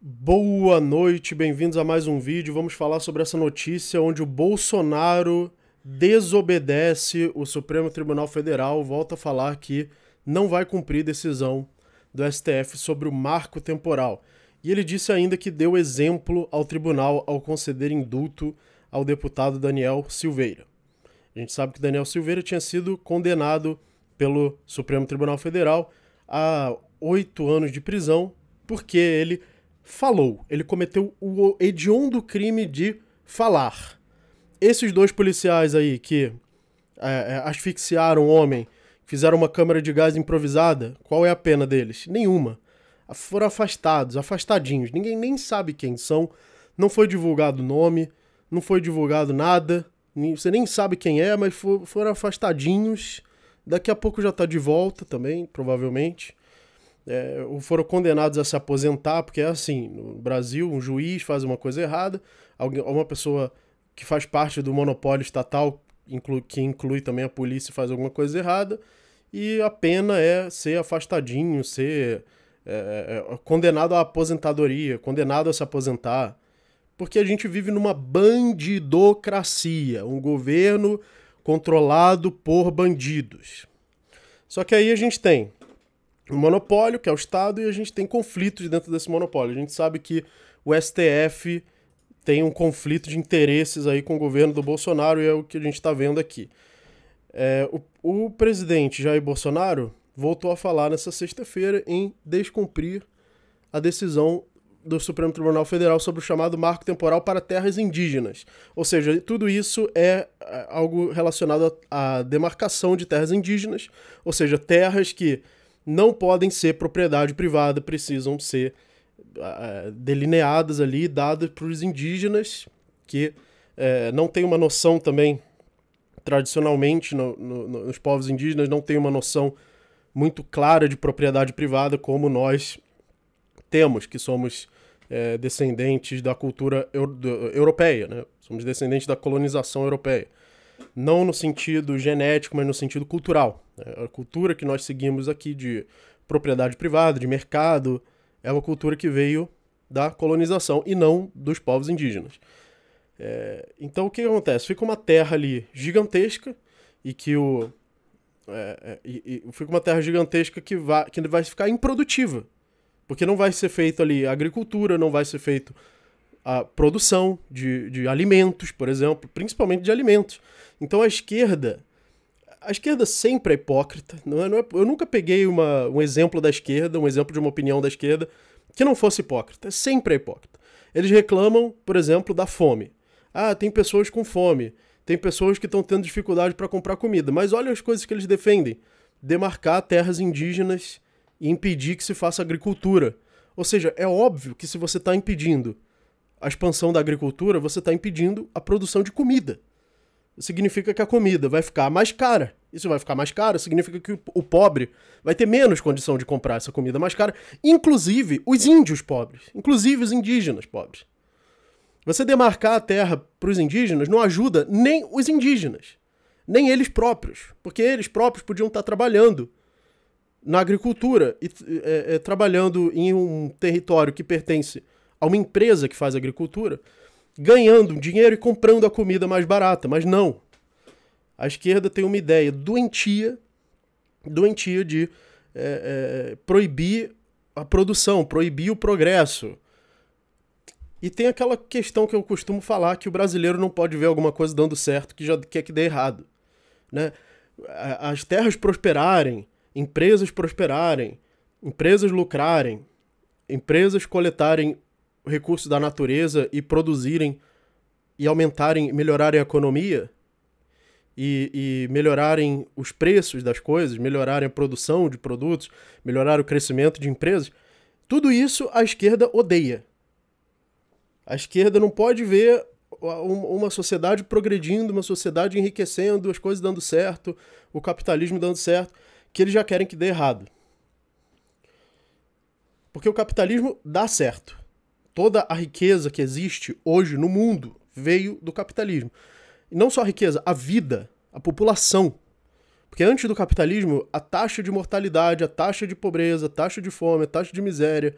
Boa noite, bem-vindos a mais um vídeo. Vamos falar sobre essa notícia onde o Bolsonaro desobedece o Supremo Tribunal Federal, volta a falar que não vai cumprir decisão do STF sobre o marco temporal. E ele disse ainda que deu exemplo ao tribunal ao conceder indulto ao deputado Daniel Silveira. A gente sabe que Daniel Silveira tinha sido condenado pelo Supremo Tribunal Federal a oito anos de prisão porque ele falou. Ele cometeu o hediondo crime de falar. Esses dois policiais aí que é, é, asfixiaram o homem, fizeram uma câmera de gás improvisada, qual é a pena deles? Nenhuma. Foram afastados, afastadinhos. Ninguém nem sabe quem são. Não foi divulgado o nome, não foi divulgado nada. Você nem sabe quem é, mas foram afastadinhos. Daqui a pouco já tá de volta também, provavelmente é, foram condenados a se aposentar, porque é assim, no Brasil, um juiz faz uma coisa errada, alguém, uma pessoa que faz parte do monopólio estatal, inclu, que inclui também a polícia, faz alguma coisa errada, e a pena é ser afastadinho, ser é, é, é condenado à aposentadoria, condenado a se aposentar. Porque a gente vive numa bandidocracia, um governo controlado por bandidos. Só que aí a gente tem monopólio, que é o Estado, e a gente tem conflitos dentro desse monopólio. A gente sabe que o STF tem um conflito de interesses aí com o governo do Bolsonaro, e é o que a gente está vendo aqui. É, o, o presidente Jair Bolsonaro voltou a falar nessa sexta-feira em descumprir a decisão do Supremo Tribunal Federal sobre o chamado marco temporal para terras indígenas. Ou seja, tudo isso é, é algo relacionado à demarcação de terras indígenas, ou seja, terras que não podem ser propriedade privada, precisam ser uh, delineadas ali, dadas para os indígenas, que uh, não tem uma noção também, tradicionalmente, no, no, nos povos indígenas, não tem uma noção muito clara de propriedade privada como nós temos, que somos eh, descendentes da cultura euro europeia, né? somos descendentes da colonização europeia não no sentido genético, mas no sentido cultural. É a cultura que nós seguimos aqui de propriedade privada, de mercado, é uma cultura que veio da colonização e não dos povos indígenas. É, então o que acontece? Fica uma terra ali gigantesca e que o. É, é e, e fica uma terra gigantesca que vai, que vai ficar improdutiva. Porque não vai ser feito ali agricultura, não vai ser feito a produção de, de alimentos, por exemplo, principalmente de alimentos. Então a esquerda. A esquerda sempre é hipócrita. Não é, não é, eu nunca peguei uma, um exemplo da esquerda, um exemplo de uma opinião da esquerda, que não fosse hipócrita. É sempre é hipócrita. Eles reclamam, por exemplo, da fome. Ah, tem pessoas com fome. Tem pessoas que estão tendo dificuldade para comprar comida. Mas olha as coisas que eles defendem: demarcar terras indígenas e impedir que se faça agricultura. Ou seja, é óbvio que se você está impedindo a expansão da agricultura, você está impedindo a produção de comida. Significa que a comida vai ficar mais cara. Isso vai ficar mais caro, significa que o pobre vai ter menos condição de comprar essa comida mais cara, inclusive os índios pobres, inclusive os indígenas pobres. Você demarcar a terra para os indígenas não ajuda nem os indígenas, nem eles próprios, porque eles próprios podiam estar tá trabalhando na agricultura e é, é, trabalhando em um território que pertence a uma empresa que faz agricultura, ganhando dinheiro e comprando a comida mais barata. Mas não. A esquerda tem uma ideia doentia, doentia de é, é, proibir a produção, proibir o progresso. E tem aquela questão que eu costumo falar que o brasileiro não pode ver alguma coisa dando certo que já quer que dê errado. Né? As terras prosperarem, empresas prosperarem, empresas lucrarem, empresas coletarem recursos da natureza e produzirem e aumentarem, melhorarem a economia e, e, melhorarem os preços das coisas, melhorarem a produção de produtos, melhorar o crescimento de empresas, tudo isso a esquerda odeia. A esquerda não pode ver uma sociedade progredindo, uma sociedade enriquecendo, as coisas dando certo, o capitalismo dando certo, que eles já querem que dê errado. Porque o capitalismo dá certo. Toda a riqueza que existe hoje no mundo veio do capitalismo. E não só a riqueza, a vida, a população. Porque antes do capitalismo, a taxa de mortalidade, a taxa de pobreza, a taxa de fome, a taxa de miséria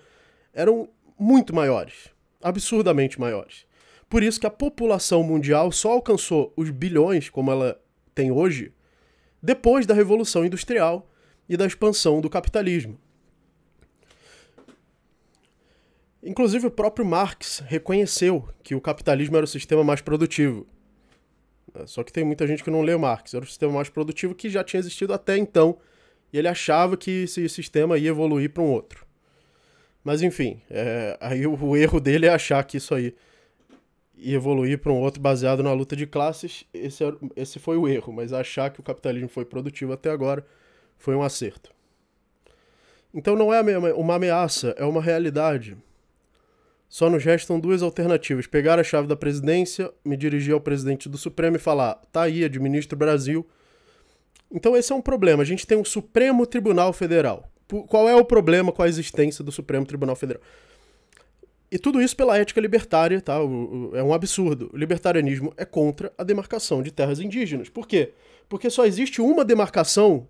eram muito maiores, absurdamente maiores. Por isso que a população mundial só alcançou os bilhões como ela tem hoje depois da revolução industrial e da expansão do capitalismo. Inclusive, o próprio Marx reconheceu que o capitalismo era o sistema mais produtivo. É, só que tem muita gente que não leu Marx. Era o sistema mais produtivo que já tinha existido até então. E ele achava que esse sistema ia evoluir para um outro. Mas enfim, é, aí o, o, erro dele é achar que isso aí ia evoluir para um outro baseado na luta de classes. Esse, esse foi o erro, mas achar que o capitalismo foi produtivo até agora foi um acerto. Então não é uma ameaça, é uma realidade. Só nos restam duas alternativas: pegar a chave da presidência, me dirigir ao presidente do Supremo e falar: tá aí, administra o Brasil. Então esse é um problema. A gente tem um Supremo Tribunal Federal. Qual é o problema com a existência do Supremo Tribunal Federal? E tudo isso pela ética libertária, tá? é um absurdo. O libertarianismo é contra a demarcação de terras indígenas. Por quê? Porque só existe uma demarcação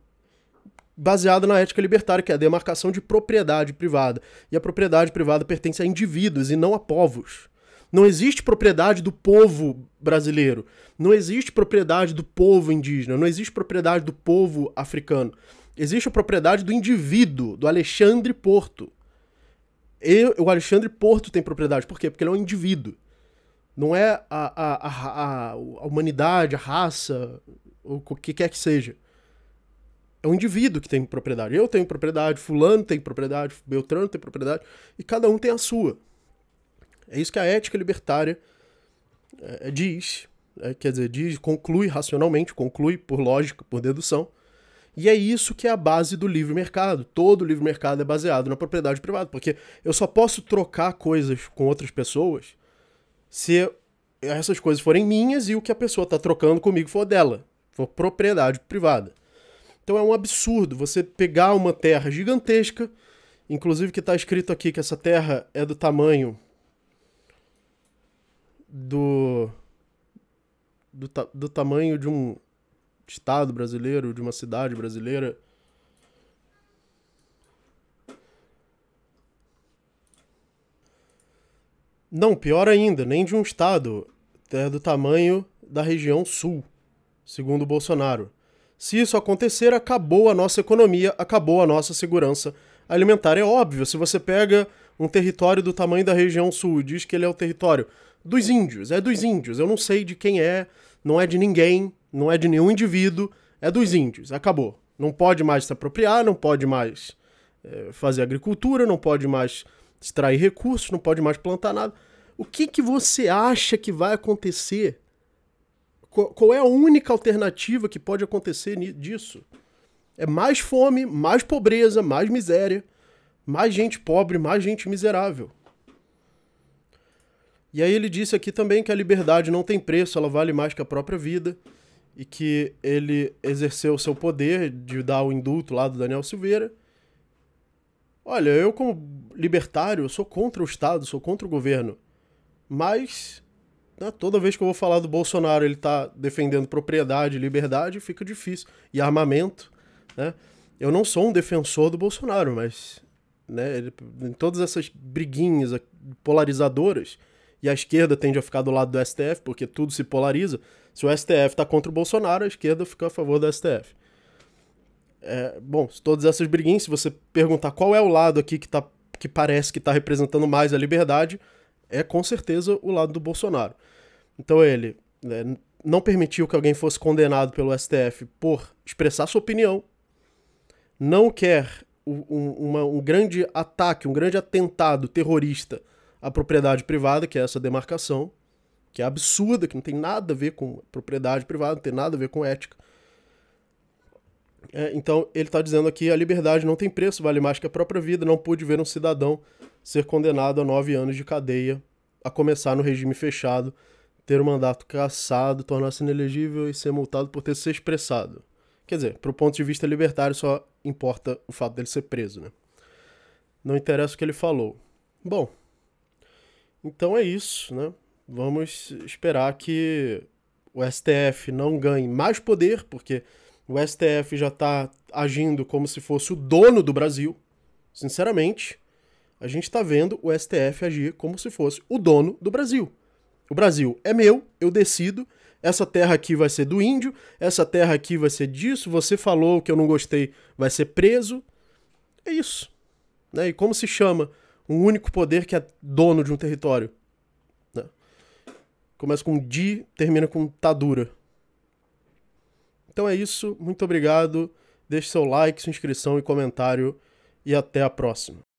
baseada na ética libertária, que é a demarcação de propriedade privada. E a propriedade privada pertence a indivíduos e não a povos. Não existe propriedade do povo brasileiro. Não existe propriedade do povo indígena. Não existe propriedade do povo africano. Existe a propriedade do indivíduo, do Alexandre Porto. Eu, o Alexandre Porto tem propriedade. Por quê? Porque ele é um indivíduo. Não é a, a, a, a humanidade, a raça, ou o que quer que seja é o indivíduo que tem propriedade. Eu tenho propriedade, fulano tem propriedade, Beltrano tem propriedade, e cada um tem a sua. É isso que a ética libertária é, é, diz, é, quer dizer, diz, conclui racionalmente, conclui por lógica, por dedução. E é isso que é a base do livre mercado. Todo livre mercado é baseado na propriedade privada, porque eu só posso trocar coisas com outras pessoas se essas coisas forem minhas e o que a pessoa está trocando comigo for dela, for propriedade privada. Então é um absurdo você pegar uma terra gigantesca, inclusive que está escrito aqui que essa terra é do tamanho do do, ta, do tamanho de um estado brasileiro, de uma cidade brasileira. Não, pior ainda, nem de um estado, é do tamanho da região sul, segundo Bolsonaro. Se isso acontecer, acabou a nossa economia, acabou a nossa segurança alimentar. É óbvio, se você pega um território do tamanho da região sul, diz que ele é o território dos índios, é dos índios, eu não sei de quem é, não é de ninguém, não é de nenhum indivíduo, é dos índios, acabou. Não pode mais se apropriar, não pode mais é, fazer agricultura, não pode mais extrair recursos, não pode mais plantar nada. O que, que você acha que vai acontecer qual é a única alternativa que pode acontecer disso? É mais fome, mais pobreza, mais miséria, mais gente pobre, mais gente miserável. E aí ele disse aqui também que a liberdade não tem preço, ela vale mais que a própria vida, e que ele exerceu o seu poder de dar o indulto lá do Daniel Silveira. Olha, eu como libertário, eu sou contra o Estado, sou contra o governo, mas né? toda vez que eu vou falar do Bolsonaro, ele está defendendo propriedade, liberdade, fica difícil. E armamento, né? Eu não sou um defensor do Bolsonaro, mas né, ele, em todas essas briguinhas polarizadoras, e a esquerda tende a ficar do lado do STF, porque tudo se polariza. Se o STF está contra o Bolsonaro, a esquerda fica a favor do STF. É, bom, todas essas briguinhas, se você perguntar qual é o lado aqui que, tá, que parece que está representando mais a liberdade, é com certeza o lado do Bolsonaro. Então ele né, não permitiu que alguém fosse condenado pelo STF por expressar sua opinião, não quer um, uma, um grande ataque, um grande atentado terrorista à propriedade privada, que é essa demarcação, que é absurda, que não tem nada a ver com propriedade privada, não tem nada a ver com ética. É, então ele está dizendo aqui: a liberdade não tem preço, vale mais que a própria vida. Não pude ver um cidadão ser condenado a nove anos de cadeia, a começar no regime fechado, ter o mandato cassado, tornar-se inelegível e ser multado por ter se expressado. Quer dizer, para o ponto de vista libertário, só importa o fato dele ser preso, né? Não interessa o que ele falou. Bom, então é isso, né? Vamos esperar que o STF não ganhe mais poder, porque o STF já está agindo como se fosse o dono do Brasil, sinceramente a gente está vendo o STF agir como se fosse o dono do Brasil. O Brasil é meu, eu decido, essa terra aqui vai ser do índio, essa terra aqui vai ser disso, você falou que eu não gostei, vai ser preso. É isso. Né? E como se chama um único poder que é dono de um território? Né? Começa com di, termina com tadura. Então é isso, muito obrigado, deixe seu like, sua inscrição e comentário e até a próxima.